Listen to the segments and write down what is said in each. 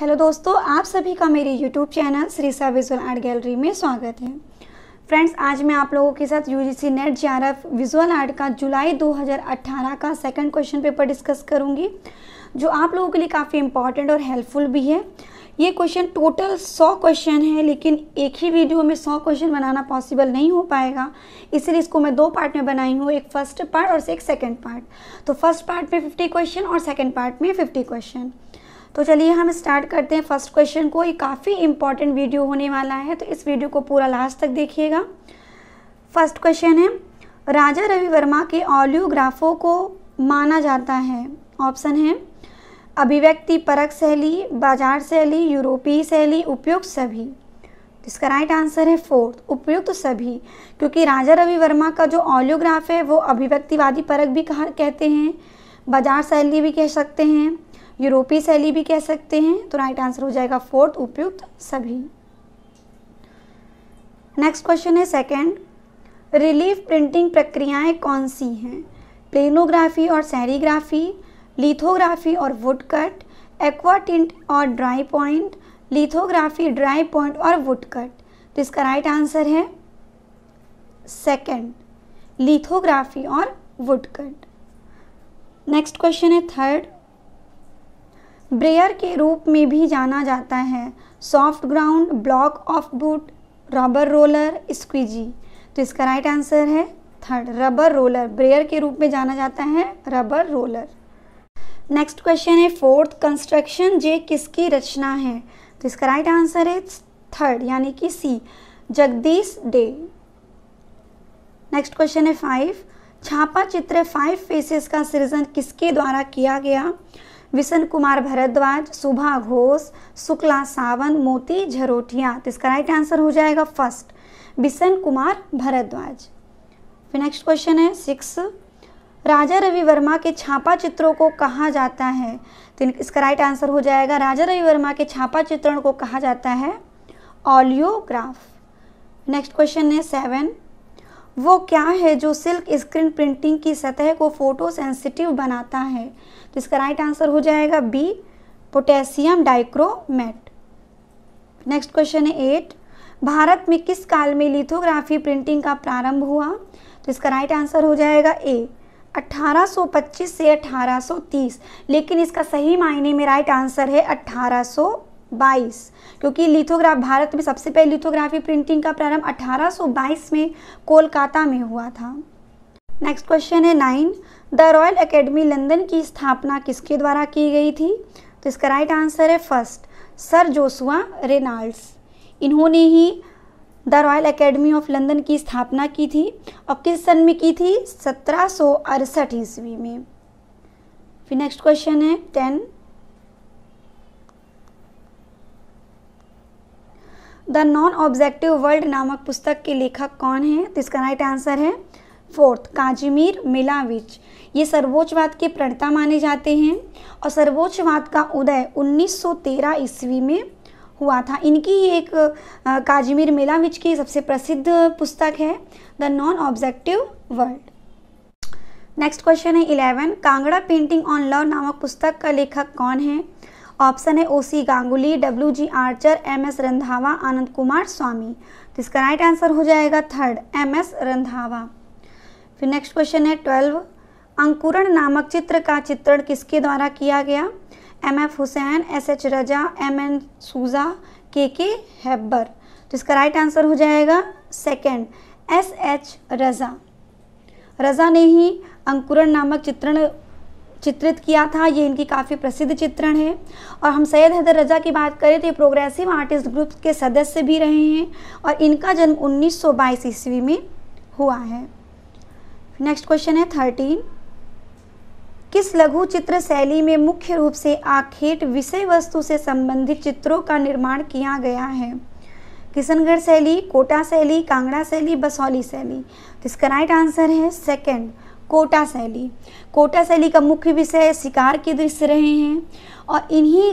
hello दोस्तों आप सभी का मेरे YouTube channel Shrisa visual art gallery में स्वागत है फ्रेंड्स आज मैं आप लोगों के साथ UGC NET of visual art का जुलाई 2018 का सेकंड क्वेश्चन पेपर डिस्कस करूंगी जो आप लोगों के लिए काफ़ी इंपॉर्टेंट और हेल्पफुल भी है ये क्वेश्चन टोटल सौ क्वेश्चन है लेकिन एक ही वीडियो में सौ क्वेश्चन बनाना पॉसिबल नहीं हो पाएगा इसलिए इसको मैं दो पार्ट में बनाई हूँ एक फर्स्ट पार्ट और एक सेकेंड पार्ट तो फर्स्ट पार्ट में फिफ्टी क्वेश्चन और सेकेंड पार्ट में फिफ्टी क्वेश्चन तो चलिए हम स्टार्ट करते हैं फर्स्ट क्वेश्चन को ये काफ़ी इंपॉर्टेंट वीडियो होने वाला है तो इस वीडियो को पूरा लास्ट तक देखिएगा फर्स्ट क्वेश्चन है राजा रवि वर्मा के ऑलियोग्राफों को माना जाता है ऑप्शन है अभिव्यक्ति परक शैली बाजार शैली यूरोपीय शैली उपयुक्त सभी इसका राइट आंसर है फोर्थ उपयुक्त तो सभी क्योंकि राजा रवि वर्मा का जो ऑलियोग्राफ है वो अभिव्यक्तिवादी परक भी कहा कहते हैं बाजार शैली भी कह सकते हैं यूरोपीय शैली भी कह सकते हैं तो राइट आंसर हो जाएगा फोर्थ उपयुक्त सभी नेक्स्ट क्वेश्चन है सेकेंड रिलीफ प्रिंटिंग प्रक्रियाएं कौन सी हैं प्लेनोग्राफी और सैरीग्राफी लिथोग्राफी और वुड कट एक्वा टिंट और dry point lithography dry point और वुड कट तो इसका राइट आंसर है सेकंड लिथोग्राफी और वुड कट नेक्स्ट क्वेश्चन है थर्ड ब्रेयर के रूप में भी जाना जाता है soft ground block of boot rubber roller squeegee तो इसका राइट आंसर है थर्ड रबर रोलर ब्रेयर के रूप में जाना जाता है रबर रोलर नेक्स्ट क्वेश्चन है फोर्थ कंस्ट्रक्शन जे किसकी रचना है तो इसका राइट आंसर है थर्ड यानी कि C Jagdish De next question है फाइव छापा चित्र फाइव फेसेस का सृजन किसके द्वारा किया गया विशन कुमार भरद्वाज सुभा घोष शुक्ला सावन मोती झरोठिया तो इसका राइट आंसर हो जाएगा फर्स्ट बिशन कुमार भरद्वाज फिर नेक्स्ट क्वेश्चन है सिक्स राजा रवि वर्मा के छापा चित्रों को कहा जाता है तो इसका राइट आंसर हो जाएगा राजा रवि वर्मा के छापा चित्रण को कहा जाता है ऑलियोग्राफ नेक्स्ट क्वेश्चन है सेवन वो क्या है जो सिल्क स्क्रीन प्रिंटिंग की सतह को फोटो सेंसिटिव बनाता है तो इसका राइट आंसर हो जाएगा B potassium dichromate next question है एट भारत में किस काल में लिथोग्राफी प्रिंटिंग का प्रारंभ हुआ तो इसका राइट आंसर हो जाएगा ए 1825 से 1830 लेकिन इसका सही मायने में राइट आंसर है 1822 क्योंकि लिथोग्राफ भारत में सबसे पहले लिथोग्राफी प्रिंटिंग का प्रारंभ 1822 में कोलकाता में हुआ था नेक्स्ट क्वेश्चन है nine the Royal Academy London की स्थापना किसके द्वारा की गई थी तो इसका राइट आंसर है फर्स्ट सर जोसुआ रेनाल्ड्स इन्होंने ही the Royal Academy of London की स्थापना की थी और किस सन में की थी सत्रह सौ अड़सठ ईस्वी में फिर नेक्स्ट क्वेश्चन है ten the non objective world नामक पुस्तक के लेखक कौन है तो इसका राइट आंसर है फोर्थ काजमीर मिलाविच ये सर्वोच्चवाद के प्रणता माने जाते हैं और सर्वोच्चवाद का उदय 1913 ईस्वी में हुआ था इनकी ही एक काजमीर मिलाविच की सबसे प्रसिद्ध पुस्तक है the non objective world next question है eleven Kangra painting on love नामक पुस्तक का लेखक कौन है ऑप्शन है O C Ganguly W G Archer M S Randhawa Anand Kumar Swamy तो इसका राइट आंसर हो जाएगा थर्ड एम एस रंधावा फिर नेक्स्ट क्वेश्चन है ट्वेल्व अंकुरण नामक चित्र का चित्रण किसके द्वारा किया गया M F Husain S H Raza M N Souza K के हैब्बर तो इसका राइट आंसर हो जाएगा second S H Raza Raza ने ही अंकुरण नामक चित्रण चित्रित किया था ये इनकी काफ़ी प्रसिद्ध चित्रण है और हम सैयद हैदर रजा की बात करें तो ये प्रोग्रेसिव आर्टिस्ट ग्रुप के सदस्य भी रहे हैं और इनका जन्म 1922 ईस्वी में हुआ है नेक्स्ट क्वेश्चन है थर्टीन किस लघु चित्र शैली में मुख्य रूप से आखेट विषय वस्तु से संबंधित चित्रों का निर्माण किया गया है किशनगढ़ शैली कोटा शैली कांगड़ा शैली बसौली शैली तो इसका राइट आंसर है सेकंड कोटा शैली कोटा शैली का मुख्य विषय शिकार के दृश्य रहे हैं और इन्हीं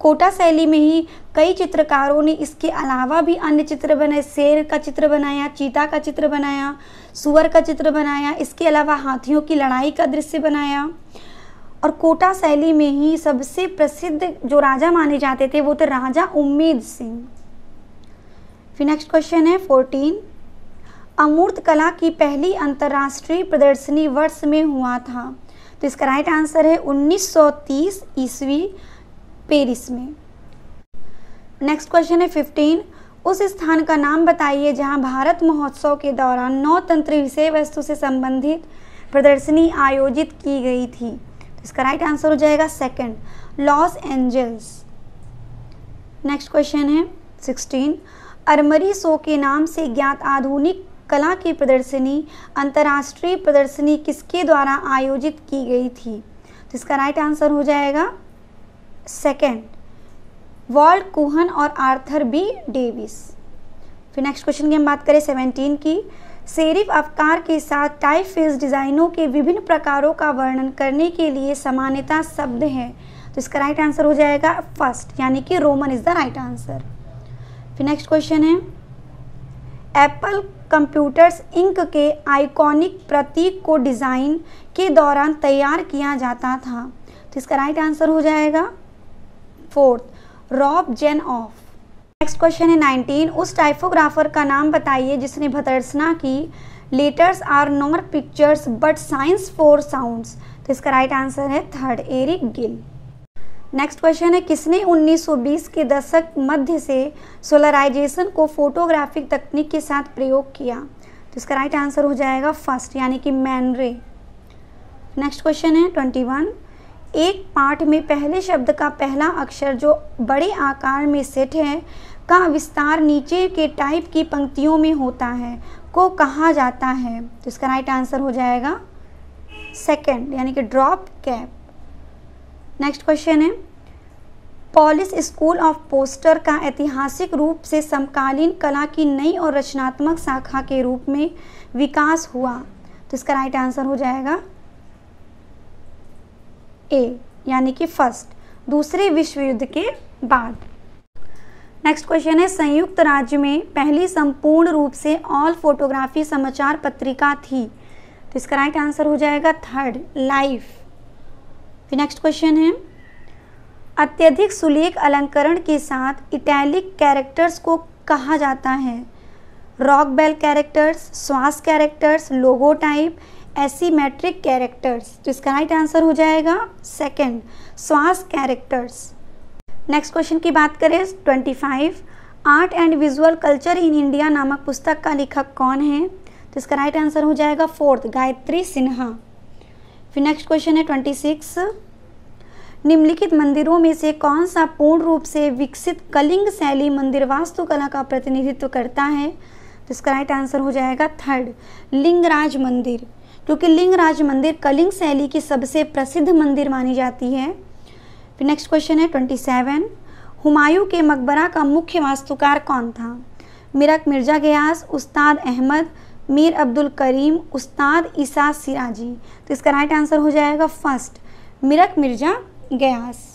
कोटा शैली में ही कई चित्रकारों ने इसके अलावा भी अन्य चित्र बनाए शेर का चित्र बनाया चीता का चित्र बनाया सुअर का चित्र बनाया इसके अलावा हाथियों की लड़ाई का दृश्य बनाया और कोटा शैली में ही सबसे प्रसिद्ध जो राजा माने जाते थे वो थे राजा उम्मीद सिंह फिर नेक्स्ट क्वेश्चन है फोर्टीन अमूर्त कला की पहली अंतर्राष्ट्रीय प्रदर्शनी वर्ष में हुआ था तो इसका राइट आंसर है 1930 ईस्वी पेरिस में नेक्स्ट क्वेश्चन है फिफ्टीन उस स्थान का नाम बताइए जहां भारत महोत्सव के दौरान नौ तंत्र विषय वस्तु से संबंधित प्रदर्शनी आयोजित की गई थी तो इसका राइट आंसर हो जाएगा second Los Angeles next question है सिक्सटीन अरमरी शो के नाम से ज्ञात आधुनिक कला की प्रदर्शनी अंतर्राष्ट्रीय प्रदर्शनी किसके द्वारा आयोजित की गई थी तो इसका राइट आंसर हो जाएगा सेकेंड वॉल्ड कुहन और आर्थर बी डेविस फिर नेक्स्ट क्वेश्चन की हम बात करें सेवनटीन की सेरिफ अवतार के साथ टाइप फेस डिज़ाइनों के विभिन्न प्रकारों का वर्णन करने के लिए सामान्यता शब्द है तो इसका राइट आंसर हो जाएगा फर्स्ट यानी कि Roman is the right answer फिर नेक्स्ट क्वेश्चन है एप्पल कंप्यूटर्स इंक के आइकॉनिक प्रतीक को डिज़ाइन के दौरान तैयार किया जाता था तो इसका राइट आंसर हो जाएगा fourth Rob Janoff next question है 19 उस टाइपोग्राफर का नाम बताइए जिसने भदरसना की letters are not pictures but signs for sounds तो इसका राइट right आंसर है third Eric Gill next question है किसने 1920 के दशक मध्य से सोलराइजेशन को फोटोग्राफिक तकनीक के साथ प्रयोग किया तो इसका राइट आंसर हो जाएगा फर्स्ट यानी कि मैनरे नेक्स्ट क्वेश्चन है 21 एक पाठ में पहले शब्द का पहला अक्षर जो बड़े आकार में सेट है का विस्तार नीचे के टाइप की पंक्तियों में होता है को कहा जाता है तो इसका राइट आंसर हो जाएगा सेकंड यानी कि ड्रॉप कैप नेक्स्ट क्वेश्चन है पॉलिस स्कूल ऑफ पोस्टर का ऐतिहासिक रूप से समकालीन कला की नई और रचनात्मक शाखा के रूप में विकास हुआ तो इसका राइट आंसर हो जाएगा ए यानी कि फर्स्ट दूसरे विश्व युद्ध के बाद नेक्स्ट क्वेश्चन है संयुक्त राज्य में पहली संपूर्ण रूप से ऑल फोटोग्राफी समाचार पत्रिका थी तो इसका राइट आंसर हो जाएगा थर्ड लाइफ फिर नेक्स्ट क्वेश्चन है अत्यधिक सुलेख अलंकरण के साथ इटैलिक कैरेक्टर्स को कहा जाता है rock bell characters swash characters logotype asymmetric characters तो इसका राइट आंसर हो जाएगा सेकंड श्वास कैरेक्टर्स नेक्स्ट क्वेश्चन की बात करें twenty five art and visual culture in India नामक पुस्तक का लेखक कौन है तो इसका राइट आंसर हो जाएगा फोर्थ गायत्री सिन्हा फिर नेक्स्ट क्वेश्चन है ट्वेंटी सिक्स निम्नलिखित मंदिरों में से कौन सा पूर्ण रूप से विकसित कलिंग शैली मंदिर वास्तुकला का प्रतिनिधित्व करता है तो इसका राइट आंसर हो जाएगा थर्ड लिंगराज मंदिर क्योंकि लिंगराज मंदिर कलिंग शैली की सबसे प्रसिद्ध मंदिर मानी जाती है फिर नेक्स्ट क्वेश्चन है ट्वेंटी सेवन हुमायूं के मकबरा का मुख्य वास्तुकार कौन था मिरक मिर्जा गयास उस्ताद अहमद मीर अब्दुल करीम उस्ताद ईसा सिराजी तो इसका राइट आंसर हो जाएगा first Mirak Mirza Ghiyas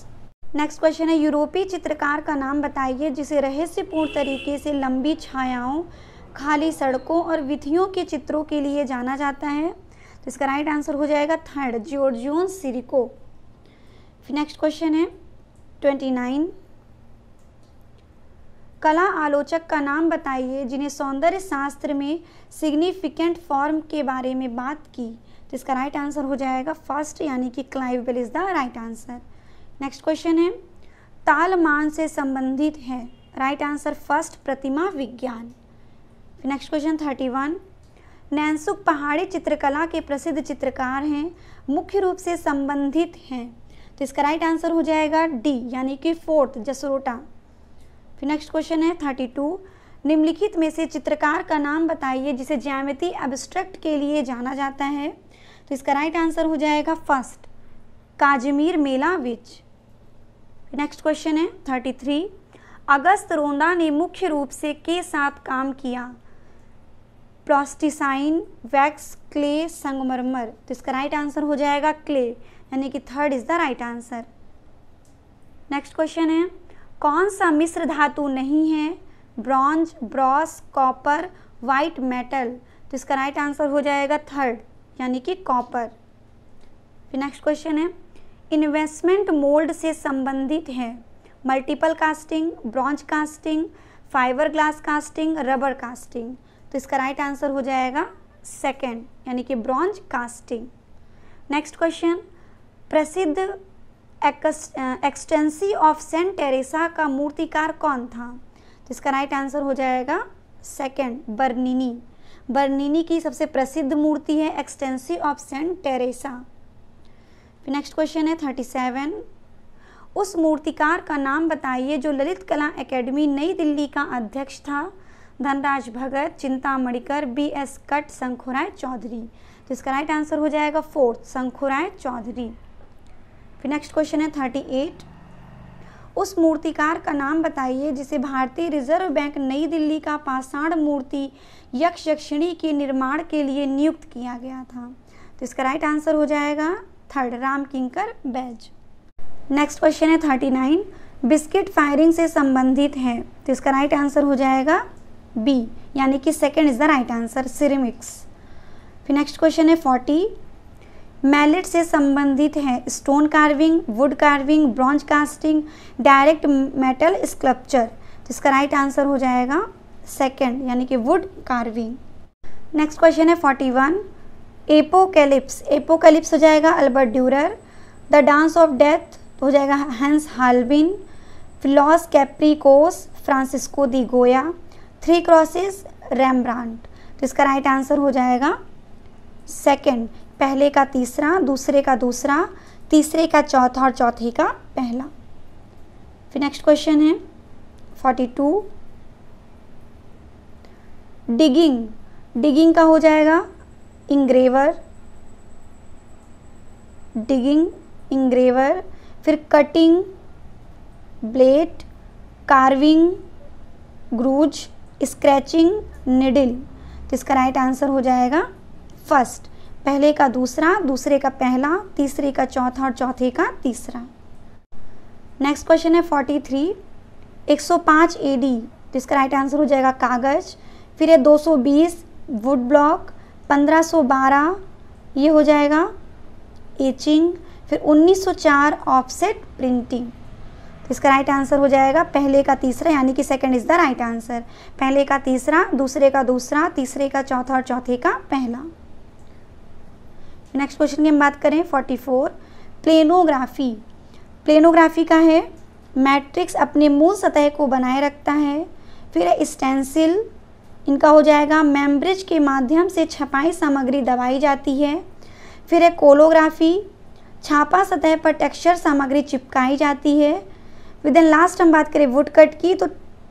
next question है यूरोपीय चित्रकार का नाम बताइए जिसे रहस्यपूर्ण तरीके से लंबी छायाओं खाली सड़कों और विधियों के चित्रों के लिए जाना जाता है तो इसका राइट आंसर हो जाएगा थर्ड जियोर्जियोन सिरिको फिर नेक्स्ट क्वेश्चन है ट्वेंटी नाइन कला आलोचक का नाम बताइए जिन्हें सौंदर्य शास्त्र में सिग्निफिकेंट फॉर्म के बारे में बात की तो इसका राइट आंसर हो जाएगा फर्स्ट यानी कि Clive Bell is the right answer next question है तालमान से संबंधित है राइट आंसर फर्स्ट प्रतिमा विज्ञान next question thirty one Nainsukh पहाड़ी चित्रकला के प्रसिद्ध चित्रकार हैं मुख्य रूप से संबंधित हैं तो इसका राइट आंसर हो जाएगा डी यानी कि फोर्थ जसरोटा फिर नेक्स्ट क्वेश्चन है थर्टी टू निम्नलिखित में से चित्रकार का नाम बताइए जिसे ज्यामिति एब्स्ट्रैक्ट के लिए जाना जाता है तो इसका राइट आंसर हो जाएगा first Kazimir Malevich next question है थर्टी थ्री अगस्त रोंदा ने मुख्य रूप से के साथ काम किया प्रोस्टिसाइन वैक्स क्ले संगमरमर तो इसका राइट आंसर हो जाएगा क्ले यानी कि third is the right answer next question है कौन सा मिश्र धातु नहीं है bronze brass copper white metal तो इसका राइट आंसर हो जाएगा थर्ड यानी कि कॉपर फिर नेक्स्ट क्वेश्चन है इन्वेस्टमेंट मोल्ड से संबंधित है multiple casting bronze casting fibreglass casting rubber casting तो इसका राइट आंसर हो जाएगा सेकेंड यानी कि ब्रॉन्ज कास्टिंग नेक्स्ट क्वेश्चन प्रसिद्ध एक्सटेंसी ऑफ सेंट टेरेसा का मूर्तिकार कौन था तो इसका राइट आंसर हो जाएगा सेकेंड बर्निनी बर्निनी की सबसे प्रसिद्ध मूर्ति है एक्सटेंसी ऑफ सेंट टेरेसा फिर नेक्स्ट क्वेश्चन है थर्टी सेवन उस मूर्तिकार का नाम बताइए जो ललित कला एकेडमी नई दिल्ली का अध्यक्ष था धनराज भगत चिंता मणिकर बी एस कट शंखुराय चौधरी तो इसका राइट आंसर हो जाएगा फोर्थ शंखुराय चौधरी फिर नेक्स्ट क्वेश्चन है थर्टी एट उस मूर्तिकार का नाम बताइए जिसे भारतीय रिजर्व बैंक नई दिल्ली का पाषाण मूर्ति यक्ष यक्षिणी के निर्माण के लिए नियुक्त किया गया था तो इसका राइट आंसर हो जाएगा third Ram Kinkar Baij next question है थर्टी नाइन बिस्किट फायरिंग से संबंधित है तो इसका राइट आंसर हो जाएगा बी यानी कि second is the right answer ceramics फिर नेक्स्ट क्वेश्चन है फोर्टी मैलेट से संबंधित है stone carving wood carving bronze casting direct metal sculpture जिसका राइट आंसर हो जाएगा सेकेंड यानी कि वुड कार्विंग नेक्स्ट क्वेश्चन है फोर्टी वन एपोकैलिप्स एपोकैलिप्स हो जाएगा Albert Durer the dance of death हो जाएगा हैंस हालबिन फिलॉस कैप्रिकोस फ्रांसिस्को दी गोया थ्री क्रॉसेस रेमब्रांड तो इसका राइट आंसर हो जाएगा सेकेंड पहले का तीसरा दूसरे का दूसरा तीसरे का चौथा और चौथे का पहला फिर नेक्स्ट क्वेश्चन है फोर्टी टू डिगिंग डिगिंग का हो जाएगा इंग्रेवर डिगिंग इंग्रेवर फिर cutting blade carving gouge scratching needle जिसका राइट आंसर हो जाएगा फर्स्ट पहले का दूसरा दूसरे का पहला तीसरे का चौथा और चौथे का तीसरा नेक्स्ट क्वेश्चन है फोर्टी थ्री एक सौ पाँच ए डी जिसका राइट आंसर हो जाएगा कागज फिर है दो सौ बीस वुड ब्लॉक पंद्रह सौ बारह ये हो जाएगा एचिंग फिर 1904 ऑफसेट प्रिंटिंग इसका राइट आंसर हो जाएगा पहले का तीसरा यानी कि second is the right answer पहले का तीसरा दूसरे का दूसरा तीसरे का चौथा और चौथे का पहला नेक्स्ट क्वेश्चन की हम बात करें फोर्टी फोर प्लेनोग्राफी प्लेनोग्राफी का है मैट्रिक्स अपने मूल सतह को बनाए रखता है फिर स्टेंसिल इनका हो जाएगा मेम्ब्रिज के माध्यम से छपाई सामग्री दबाई जाती है फिर है कोलोग्राफी छापा सतह पर टेक्सचर सामग्री चिपकाई जाती है विद लास्ट हम बात करें वुड कट की तो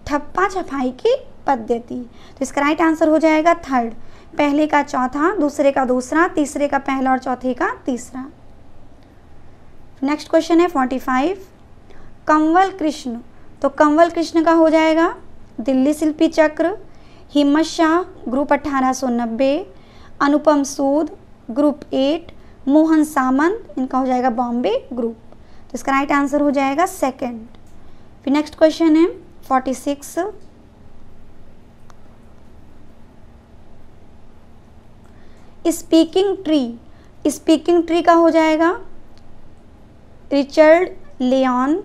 ठप्पा छपाई की पद्धति तो इसका राइट आंसर हो जाएगा थर्ड पहले का चौथा दूसरे का दूसरा तीसरे का पहला और चौथे का तीसरा नेक्स्ट क्वेश्चन है फोर्टी फाइव कंवल कृष्ण तो कंवल कृष्ण का हो जाएगा दिल्ली शिल्पी चक्र हिम्मत शाह ग्रुप 1890 अनुपम सूद ग्रुप 8 मोहन सामंत इनका हो जाएगा बॉम्बे ग्रुप तो इसका राइट आंसर हो जाएगा सेकेंड फिर नेक्स्ट क्वेश्चन है forty six speaking tree speaking tree का हो जाएगा रिचर्ड लियोन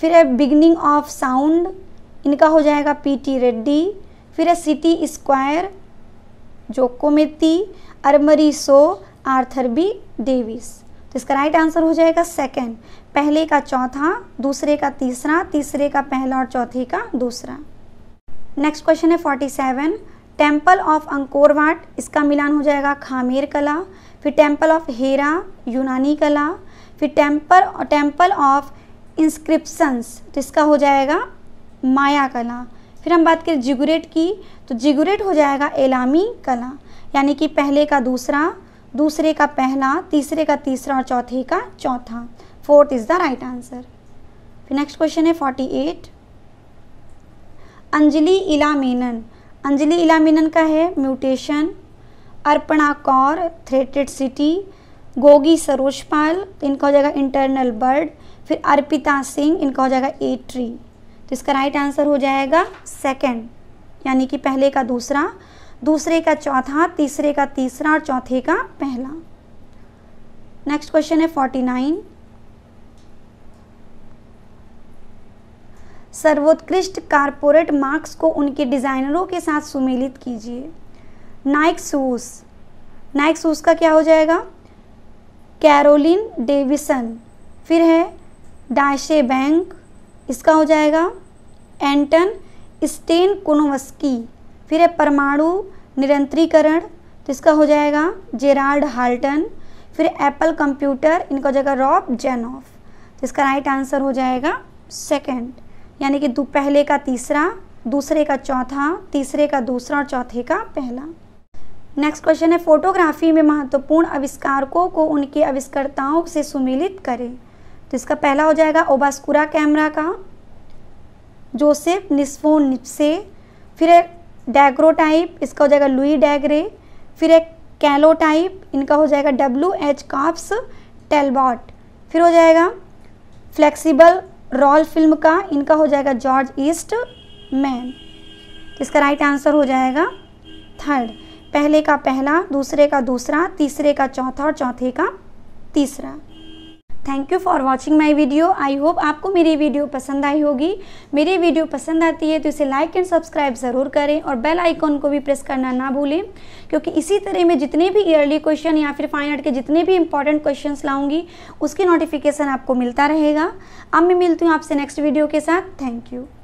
फिर है बिगनिंग ऑफ साउंड इनका हो जाएगा पीटी रेड्डी फिर है city square Giacometti Armory show Arthur B Davies तो इसका राइट आंसर हो जाएगा सेकेंड पहले का चौथा दूसरे का तीसरा तीसरे का पहला और चौथे का दूसरा नेक्स्ट क्वेश्चन है forty seven temple of Angkor Wat इसका मिलान हो जाएगा खामेर कला फिर टेम्पल ऑफ हेरा यूनानी कला फिर टेम्पल टेम्पल ऑफ इंस्क्रिप्शंस तो इसका हो जाएगा माया कला फिर हम बात करें जिगुरेट की तो जिगुरेट हो जाएगा एलामी कला यानी कि पहले का दूसरा दूसरे का पहला तीसरे का तीसरा और चौथे का चौथा fourth is the right answer फिर नेक्स्ट क्वेश्चन है फोर्टी एट अंजलि इला मेनन अंजलि इला मेनन का है mutation Arpana Kaur threatened city Gogi Saroj Pal इनका हो जाएगा इंटरनल बर्ड फिर अर्पिता सिंह इनका हो जाएगा ए ट्री तो इसका राइट आंसर हो जाएगा सेकेंड यानी कि पहले का दूसरा दूसरे का चौथा तीसरे का तीसरा और चौथे का पहला नेक्स्ट क्वेश्चन है फोर्टी नाइन सर्वोत्कृष्ट कारपोरेट मार्क्स को उनके डिज़ाइनरों के साथ सुमेलित कीजिए नाइक सूस नाइक सूस का क्या हो जाएगा कैरोलिन डेविसन फिर है डायशे बैंक इसका हो जाएगा एंटन स्टेन कोनोवस्की फिर है परमाणु निरंतरीकरण तो इसका हो जाएगा जेराल्ड हाल्टन फिर एप्पल कंप्यूटर इनका हो जाएगा रॉब जेनॉफ तो इसका राइट आंसर हो जाएगा सेकंड यानी कि दो पहले का तीसरा दूसरे का चौथा तीसरे का दूसरा और चौथे का पहला नेक्स्ट क्वेश्चन है फोटोग्राफी में महत्वपूर्ण आविष्कारकों को उनके आविष्कर्ताओं से सुमिलित करें तो इसका पहला हो जाएगा ओबास्कुरा कैमरा का जोसेफ निस्फोन से फिर डैग्रो टाइप इसका हो जाएगा लुई डैगरे फिर एक कैलो टाइप इनका हो जाएगा डब्ल्यू एच काप्स टेलबॉट फिर हो जाएगा फ्लेक्सिबल रॉल फिल्म का इनका हो जाएगा जॉर्ज ईस्ट मैन इसका राइट आंसर हो जाएगा थर्ड पहले का पहला दूसरे का दूसरा तीसरे का चौथा और चौथे का तीसरा thank you for watching my video I hope आपको मेरी वीडियो पसंद आई होगी मेरी वीडियो पसंद आती है तो इसे लाइक एंड सब्सक्राइब ज़रूर करें और बेल आइकॉन को भी प्रेस करना ना भूलें क्योंकि इसी तरह मैं जितने भी ईयरली क्वेश्चन या फिर फाइन आर्ट के जितने भी इंपॉर्टेंट क्वेश्चन लाऊंगी उसकी नोटिफिकेशन आपको मिलता रहेगा अब मैं मिलती हूँ आपसे नेक्स्ट वीडियो के साथ थैंक यू